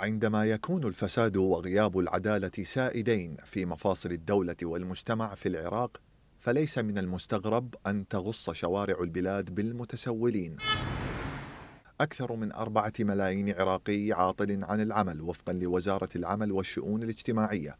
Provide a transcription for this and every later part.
عندما يكون الفساد وغياب العدالة سائدين في مفاصل الدولة والمجتمع في العراق فليس من المستغرب أن تغص شوارع البلاد بالمتسولين أكثر من أربعة ملايين عراقي عاطل عن العمل وفقا لوزارة العمل والشؤون الاجتماعية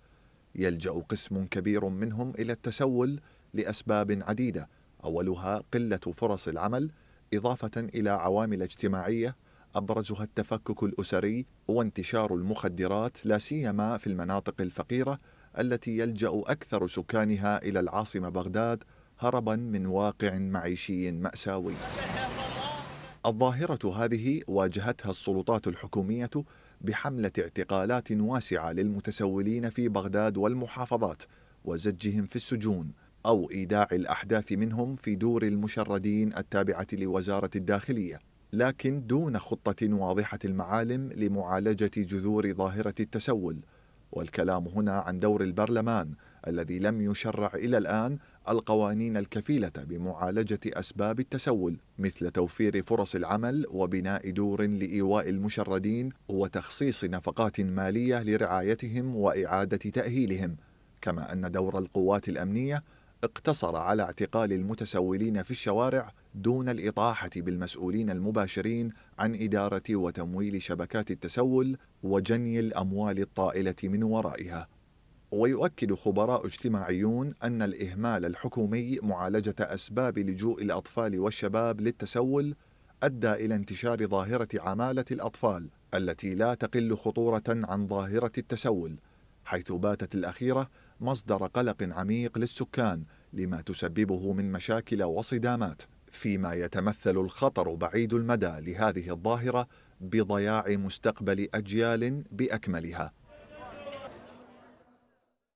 يلجأ قسم كبير منهم إلى التسول لأسباب عديدة أولها قلة فرص العمل إضافة إلى عوامل اجتماعية أبرزها التفكك الأسري وانتشار المخدرات لا سيما في المناطق الفقيرة التي يلجأ أكثر سكانها إلى العاصمة بغداد هربا من واقع معيشي مأساوي. الظاهرة هذه واجهتها السلطات الحكومية بحملة اعتقالات واسعة للمتسولين في بغداد والمحافظات وزجهم في السجون أو إيداع الأحداث منهم في دور المشردين التابعة لوزارة الداخلية لكن دون خطة واضحة المعالم لمعالجة جذور ظاهرة التسول والكلام هنا عن دور البرلمان الذي لم يشرع إلى الآن القوانين الكفيلة بمعالجة أسباب التسول مثل توفير فرص العمل وبناء دور لإيواء المشردين وتخصيص نفقات مالية لرعايتهم وإعادة تأهيلهم كما أن دور القوات الأمنية اقتصر على اعتقال المتسولين في الشوارع دون الإطاحة بالمسؤولين المباشرين عن إدارة وتمويل شبكات التسول وجني الأموال الطائلة من ورائها. ويؤكد خبراء اجتماعيون أن الإهمال الحكومي معالجة أسباب لجوء الأطفال والشباب للتسول أدى إلى انتشار ظاهرة عمالة الأطفال التي لا تقل خطورة عن ظاهرة التسول حيث باتت الأخيرة مصدر قلق عميق للسكان لما تسببه من مشاكل وصدامات فيما يتمثل الخطر بعيد المدى لهذه الظاهرة بضياع مستقبل أجيال بأكملها